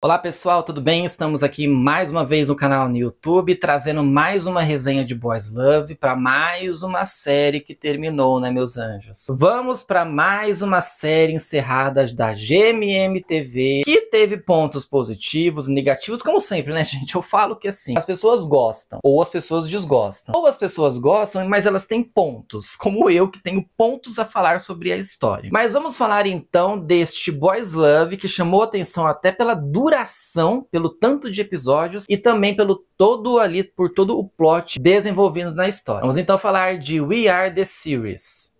Olá pessoal, tudo bem? Estamos aqui mais uma vez no canal no YouTube, trazendo mais uma resenha de Boys Love para mais uma série que terminou, né, meus anjos? Vamos para mais uma série encerrada da GMM TV, que teve pontos positivos, negativos, como sempre, né, gente? Eu falo que assim, as pessoas gostam ou as pessoas desgostam. Ou as pessoas gostam, mas elas têm pontos, como eu que tenho pontos a falar sobre a história. Mas vamos falar então deste Boys Love que chamou atenção até pela duração duração, pelo tanto de episódios e também pelo todo ali, por todo o plot desenvolvido na história. Vamos então falar de We Are The Series.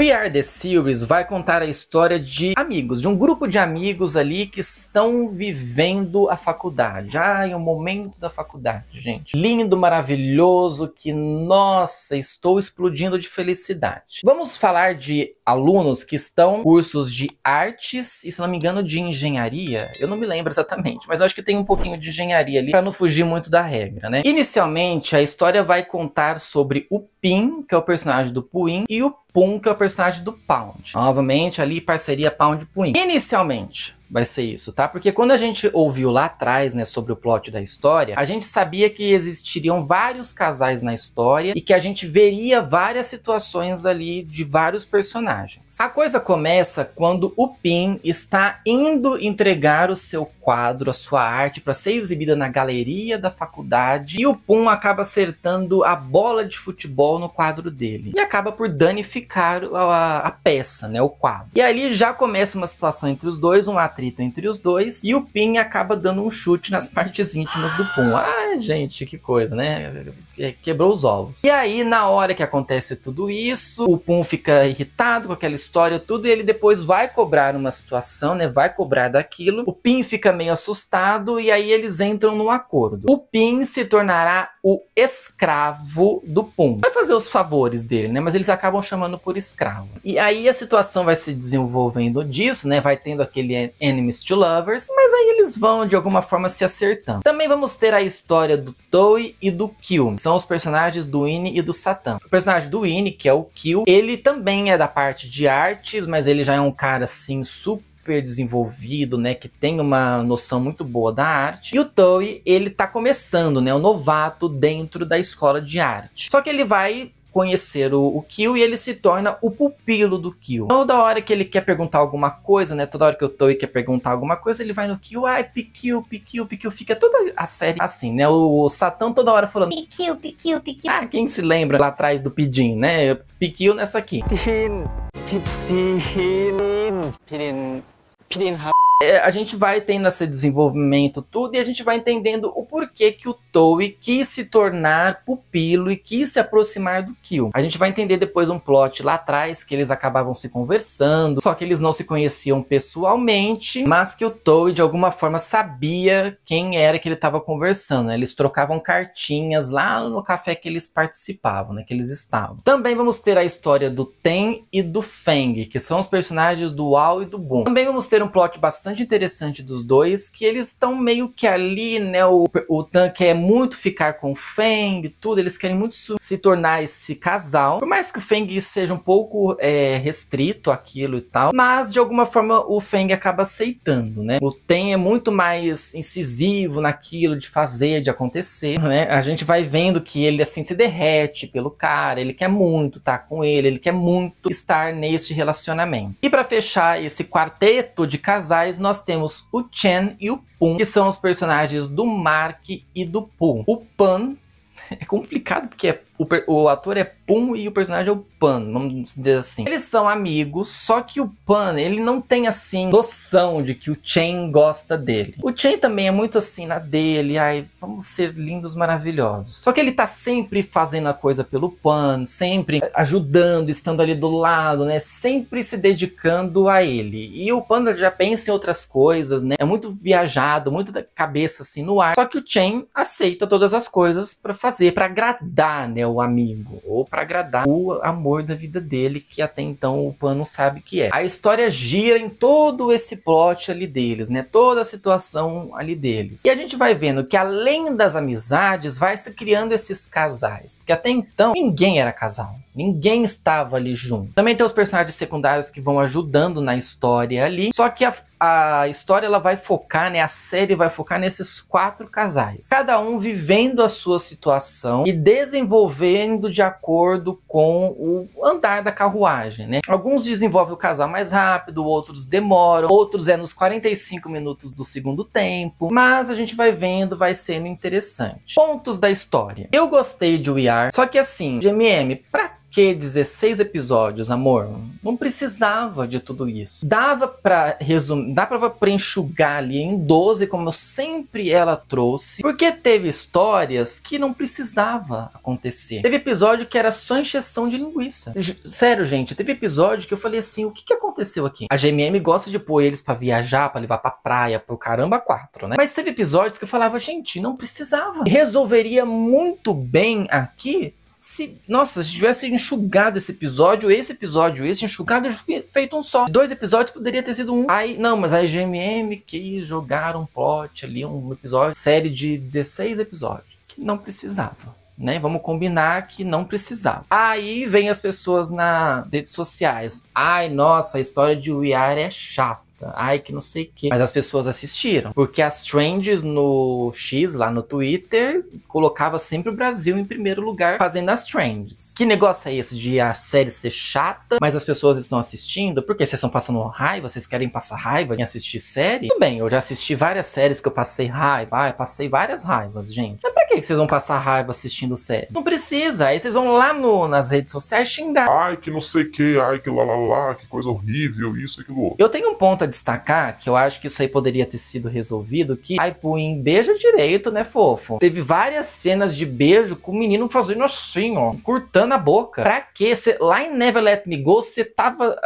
We Are The Series vai contar a história de amigos, de um grupo de amigos ali que estão vivendo a faculdade. Ai, o momento da faculdade, gente. Lindo, maravilhoso, que nossa, estou explodindo de felicidade. Vamos falar de alunos que estão cursos de artes e, se não me engano, de engenharia. Eu não me lembro exatamente, mas acho que tem um pouquinho de engenharia ali para não fugir muito da regra, né? Inicialmente, a história vai contar sobre o Pin, que é o personagem do Puin, e o Pun, que é o personagem do Pound. Novamente, ali, parceria Pound-Puin. Inicialmente, vai ser isso, tá? Porque quando a gente ouviu lá atrás, né, sobre o plot da história, a gente sabia que existiriam vários casais na história e que a gente veria várias situações ali de vários personagens. A coisa começa quando o Pin está indo entregar o seu quadro, a sua arte para ser exibida na galeria da faculdade e o Pum acaba acertando a bola de futebol no quadro dele e acaba por danificar a, a peça, né, o quadro. E ali já começa uma situação entre os dois, um atrito atrito entre os dois e o Pin acaba dando um chute nas partes íntimas do Pum. Ah, gente, que coisa, né? É, quebrou os ovos. E aí, na hora que acontece tudo isso, o Pum fica irritado com aquela história, tudo, e ele depois vai cobrar uma situação, né? Vai cobrar daquilo. O Pin fica meio assustado e aí eles entram num acordo. O Pin se tornará o escravo do Pum. Vai fazer os favores dele, né? Mas eles acabam chamando por escravo. E aí a situação vai se desenvolvendo disso, né? Vai tendo aquele enemies to lovers, mas aí eles vão de alguma forma se acertando. Também vamos ter a história do Toei e do Kyun. São são os personagens do Ine e do Satã. O personagem do Ine, que é o Kill, ele também é da parte de artes, mas ele já é um cara assim super desenvolvido, né, que tem uma noção muito boa da arte. E o Toei, ele tá começando, né, o novato dentro da escola de arte. Só que ele vai conhecer o, o Kill e ele se torna o pupilo do Kill. Toda hora que ele quer perguntar alguma coisa, né? Toda hora que o Toei quer perguntar alguma coisa, ele vai no Kill, ai, Pikiu, Pikiu, Pikiu. fica toda a série assim, né? O, o toda hora falando Pikiu, Pikiu, Pikiu. Ah, quem se lembra lá atrás do Pidin, né? Pikyu nessa aqui. Pidin, Pidin, Pidin, Pidin, é, a gente vai tendo esse desenvolvimento tudo e a gente vai entendendo o porquê que o Toei quis se tornar pupilo e quis se aproximar do Kyo. A gente vai entender depois um plot lá atrás que eles acabavam se conversando, só que eles não se conheciam pessoalmente, mas que o Toei de alguma forma sabia quem era que ele estava conversando. Né? Eles trocavam cartinhas lá no café que eles participavam, né? que eles estavam. Também vamos ter a história do Ten e do Feng, que são os personagens do Ao e do Boom. Também vamos ter um plot bastante bastante interessante dos dois, que eles estão meio que ali, né? O, o Tan quer muito ficar com o Feng, tudo, eles querem muito se tornar esse casal. Por mais que o Feng seja um pouco é, restrito aquilo e tal, mas de alguma forma o Feng acaba aceitando, né? O Ten é muito mais incisivo naquilo de fazer, de acontecer, né? A gente vai vendo que ele assim se derrete pelo cara, ele quer muito estar tá com ele, ele quer muito estar nesse relacionamento. E para fechar esse quarteto de casais, nós temos o Chen e o Pun, que são os personagens do Mark e do Pun. O Pan é complicado porque é o, o, ator é Pum e o personagem é o Pan, vamos dizer assim. Eles são amigos, só que o Pan, ele não tem assim noção de que o Chen gosta dele. O Chen também é muito assim na dele, ai, vamos ser lindos, maravilhosos. Só que ele tá sempre fazendo a coisa pelo Pan, sempre ajudando, estando ali do lado, né? Sempre se dedicando a ele. E o Pan já pensa em outras coisas, né? É muito viajado, muito da cabeça assim no ar. Só que o Chen aceita todas as coisas para fazer, para agradar, né? o amigo, ou para agradar o amor da vida dele, que até então o Pan não sabe que é. A história gira em todo esse plot ali deles, né? Toda a situação ali deles. E a gente vai vendo que além das amizades, vai se criando esses casais, porque até então ninguém era casal. Ninguém estava ali junto. Também tem os personagens secundários que vão ajudando na história ali. Só que a a história ela vai focar, né, a série vai focar nesses quatro casais. Cada um vivendo a sua situação e desenvolvendo de acordo com o andar da carruagem, né? Alguns desenvolvem o casal mais rápido, outros demoram, outros é nos 45 minutos do segundo tempo, mas a gente vai vendo, vai sendo interessante. Pontos da história. Eu gostei de We Are, só que assim, GMM, pra que 16 episódios, amor? Não precisava de tudo isso. Dava para resumir, dava para enxugar ali em 12, como sempre ela trouxe, porque teve histórias que não precisava acontecer. Teve episódio que era só encheção de linguiça. J Sério, gente, teve episódio que eu falei assim: o que, que aconteceu aqui? A GMM gosta de pôr eles para viajar, para levar pra praia, pro caramba, quatro, né? Mas teve episódios que eu falava, gente, não precisava. Resolveria muito bem aqui se, nossa, se tivesse enxugado esse episódio, esse episódio, esse enxugado, feito um só. Dois episódios poderia ter sido um. Aí, não, mas a GMM quis jogar um plot ali, um episódio, série de 16 episódios. Não precisava. Né? Vamos combinar que não precisava. Aí vem as pessoas nas redes sociais. Ai, nossa, a história de We Are é chata. Tá. ai que não sei o que. Mas as pessoas assistiram. Porque as trends no X, lá no Twitter, colocava sempre o Brasil em primeiro lugar fazendo as trends. Que negócio é esse de a série ser chata, mas as pessoas estão assistindo? Porque vocês estão passando raiva? Vocês querem passar raiva em assistir série? Tudo bem, eu já assisti várias séries que eu passei raiva. ai, passei várias raivas, gente. É que vocês vão passar raiva assistindo série? Não precisa. Aí vocês vão lá no, nas redes sociais xingar. Ai, que não sei o que, ai, que lá, lá, lá, que coisa horrível, isso que aquilo Eu tenho um ponto a destacar, que eu acho que isso aí poderia ter sido resolvido, que ai, Puim, beija direito, né, fofo? Teve várias cenas de beijo com o menino fazendo assim, ó, curtando a boca. Pra quê? Cê, lá em Never Let Me Go, você tava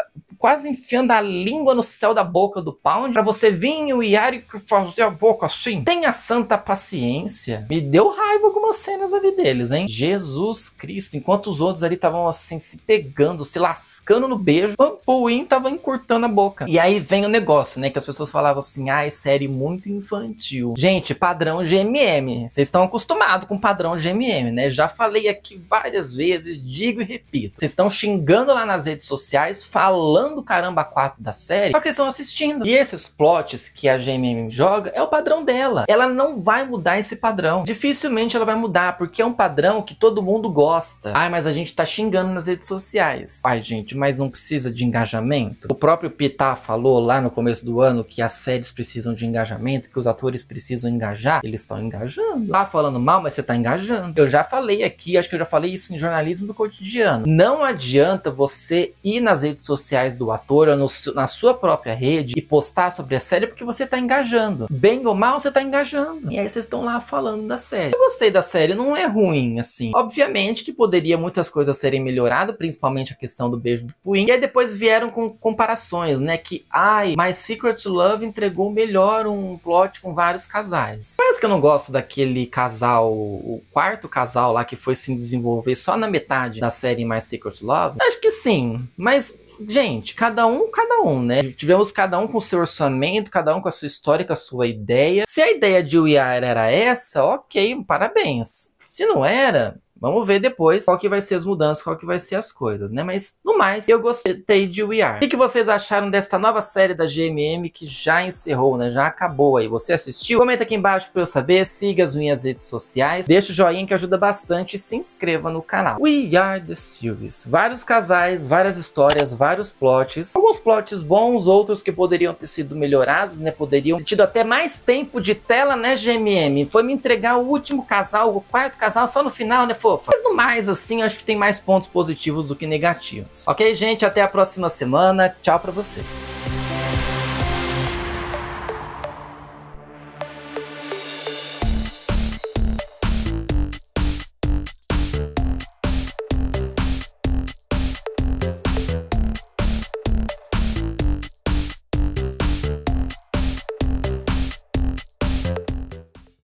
quase enfiando a língua no céu da boca do Pound para você vir o Yarick fazer a boca assim. Tenha santa paciência. Me deu raiva algumas cenas ali deles, hein? Jesus Cristo, enquanto os outros ali estavam assim se pegando, se lascando no beijo, o Win tava encurtando a boca. E aí vem o negócio, né, que as pessoas falavam assim: "Ai, ah, é série muito infantil". Gente, padrão GMM. Vocês estão acostumados com padrão GMM, né? Já falei aqui várias vezes, digo e repito. Vocês estão xingando lá nas redes sociais, falando do caramba 4 da série, só que vocês estão assistindo. E esses plots que a GMM joga é o padrão dela. Ela não vai mudar esse padrão. Dificilmente ela vai mudar, porque é um padrão que todo mundo gosta. Ai, mas a gente tá xingando nas redes sociais. Ai, gente, mas não precisa de engajamento? O próprio Pitá falou lá no começo do ano que as séries precisam de engajamento, que os atores precisam engajar. Eles estão engajando. Tá falando mal, mas você tá engajando. Eu já falei aqui, acho que eu já falei isso em jornalismo do cotidiano. Não adianta você ir nas redes sociais do do ator ou no, na sua própria rede e postar sobre a série porque você tá engajando. Bem ou mal, você tá engajando. E aí vocês estão lá falando da série. Eu gostei da série, não é ruim, assim. Obviamente que poderia muitas coisas serem melhoradas, principalmente a questão do beijo do Puin. E aí depois vieram com comparações, né? Que, ai, My Secret Love entregou melhor um plot com vários casais. Mas que eu não gosto daquele casal, o quarto casal lá que foi se desenvolver só na metade da série My Secret Love. Acho que sim, mas gente, cada um, cada um, né? Tivemos cada um com seu orçamento, cada um com a sua história, com a sua ideia. Se a ideia de Weir era essa, ok, parabéns. Se não era, Vamos ver depois qual que vai ser as mudanças, qual que vai ser as coisas, né? Mas, no mais, eu gostei de We Are. O que, que vocês acharam desta nova série da GMM que já encerrou, né? Já acabou aí. Você assistiu? Comenta aqui embaixo pra eu saber. Siga as minhas redes sociais. Deixa o joinha que ajuda bastante e se inscreva no canal. We Are The Series. Vários casais, várias histórias, vários plots. Alguns plots bons, outros que poderiam ter sido melhorados, né? Poderiam ter tido até mais tempo de tela, né, GMM? Foi me entregar o último casal, o quarto casal, só no final, né? Foi mas no mais, assim, acho que tem mais pontos positivos do que negativos. Ok, gente? Até a próxima semana. Tchau pra vocês.